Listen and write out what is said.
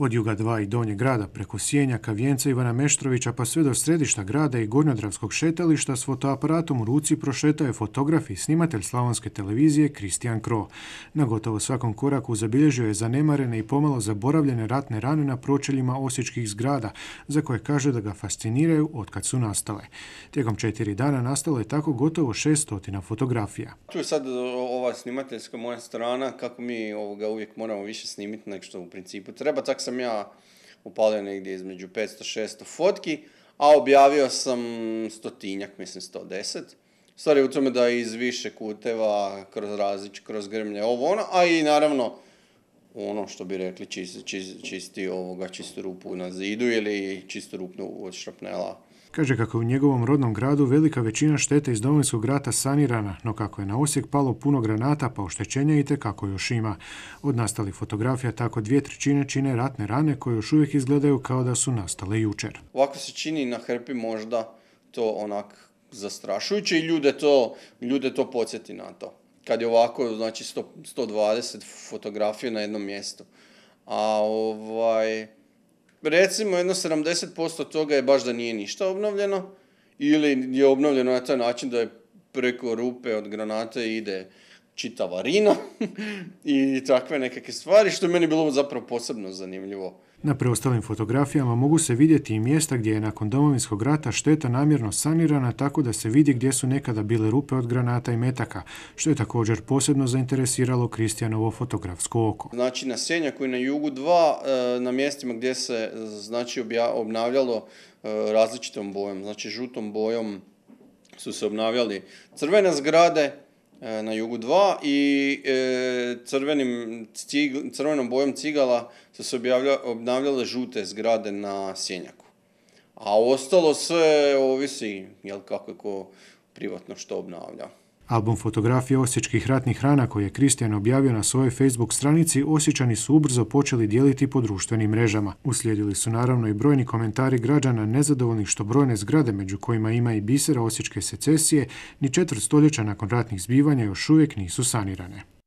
Od juga dva i Donjeg grada preko Sjenjaka, Vijenca Ivana Meštrovića pa sve do središta grada i Gornjodravskog šetališta s fotoaparatom u ruci prošetao je fotograf i snimatelj slavonske televizije Kristijan Kro. Na gotovo svakom koraku zabilježio je zanemarene i pomalo zaboravljene ratne rane na pročeljima osječkih zgrada, za koje kaže da ga fasciniraju otkad su nastale. Tijekom četiri dana nastalo je tako gotovo 600 fotografija. Tu je sad ova snimateljska moja strana, kako mi ovoga uvijek moramo više snimiti nego što u principu treba, tako sam ja upalio negdje između 500-600 fotki, a objavio sam stotinjak, mislim 110. Stvar je u tome da iz više kuteva, kroz različ, kroz grmlje, ovo ono, a i naravno ono što bi rekli čisti ovoga, čistu rupu na zidu ili čistu rupu od šrapnela Kaže kako je u njegovom rodnom gradu velika većina štete iz Domovinskog rata sanirana, no kako je na Osijek palo puno granata, pa oštećenja i kako još ima. Od nastalih fotografija tako dvije trećine čine ratne rane koje još uvijek izgledaju kao da su nastale jučer. Ovako se čini na hrpi možda to onak zastrašujuće i ljude to, ljude to podsjeti na to. Kad je ovako, znači 120 fotografija na jednom mjestu. A ovaj, recimo jedno 70% toga je baš da nije ništa obnovljeno ili je obnovljeno na taj način da je preko rupe od granate ide čitava Rina i takve nekakve stvari, što je meni bilo zapravo posebno zanimljivo. Na preostalim fotografijama mogu se vidjeti i mjesta gdje je nakon domovinskog rata šteta namjerno sanirana tako da se vidi gdje su nekada bile rupe od granata i metaka, što je također posebno zainteresiralo Kristijanovo fotografsko oko. Znači na Senjaku i na Jugu 2, e, na mjestima gdje se e, znači, obnavljalo e, različitom bojom, znači žutom bojom su se obnavljali crvene zgrade, E, na jugu 2 i e, crvenim, crvenom bojom cigala su se obnavljale žute zgrade na Sjenjaku. A ostalo sve ovisi, jel kako je ko privatno što obnavlja. Album fotografija osječkih ratnih rana koje je Kristijan objavio na svojoj Facebook stranici osjećani su ubrzo počeli dijeliti po društvenim mrežama. Uslijedili su naravno i brojni komentari građana nezadovoljnih što brojne zgrade, među kojima ima i bisera osječke secesije, ni četvrt stoljeća nakon ratnih zbivanja još uvijek nisu sanirane.